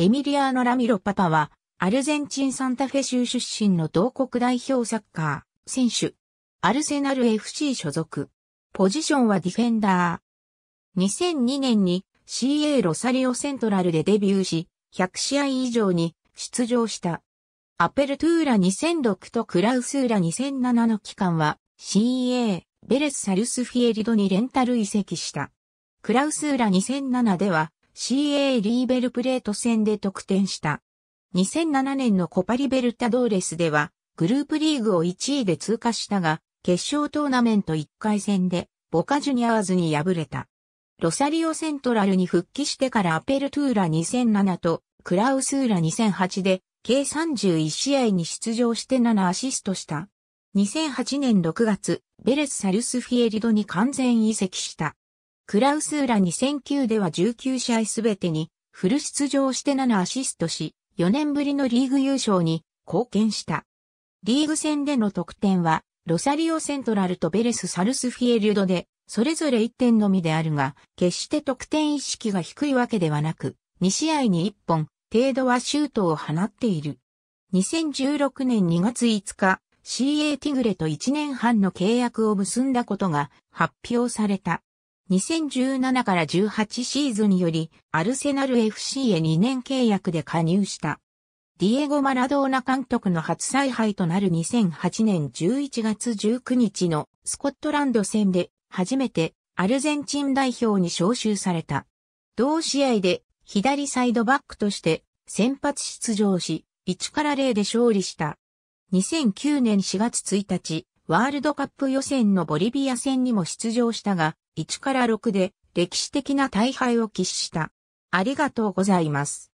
エミリアーノ・ラミロ・パパは、アルゼンチン・サンタフェ州出身の同国代表サッカー、選手。アルセナル FC 所属。ポジションはディフェンダー。2002年に CA ロサリオセントラルでデビューし、100試合以上に出場した。アペルトゥーラ2006とクラウスーラ2007の期間は CA ベレス・サルスフィエリドにレンタル移籍した。クラウスーラ2007では CA リーベルプレート戦で得点した。2007年のコパリベルタドーレスでは、グループリーグを1位で通過したが、決勝トーナメント1回戦で、ボカジュニアーズに敗れた。ロサリオセントラルに復帰してからアペルトゥーラ2007とクラウスーラ2008で計31試合に出場して7アシストした。2008年6月、ベレス・サルスフィエリドに完全移籍した。クラウスーラ2009では19試合すべてにフル出場して7アシストし、4年ぶりのリーグ優勝に貢献した。リーグ戦での得点は、ロサリオセントラルとベレス・サルスフィエルドで、それぞれ1点のみであるが、決して得点意識が低いわけではなく、2試合に1本、程度はシュートを放っている。2016年2月5日、CA ティグレと1年半の契約を結んだことが発表された。2017から18シーズンにより、アルセナル FC へ2年契約で加入した。ディエゴ・マラドーナ監督の初采配となる2008年11月19日のスコットランド戦で初めてアルゼンチン代表に招集された。同試合で左サイドバックとして先発出場し、1から0で勝利した。2009年4月1日、ワールドカップ予選のボリビア戦にも出場したが、1から6で歴史的な大敗を喫した。ありがとうございます。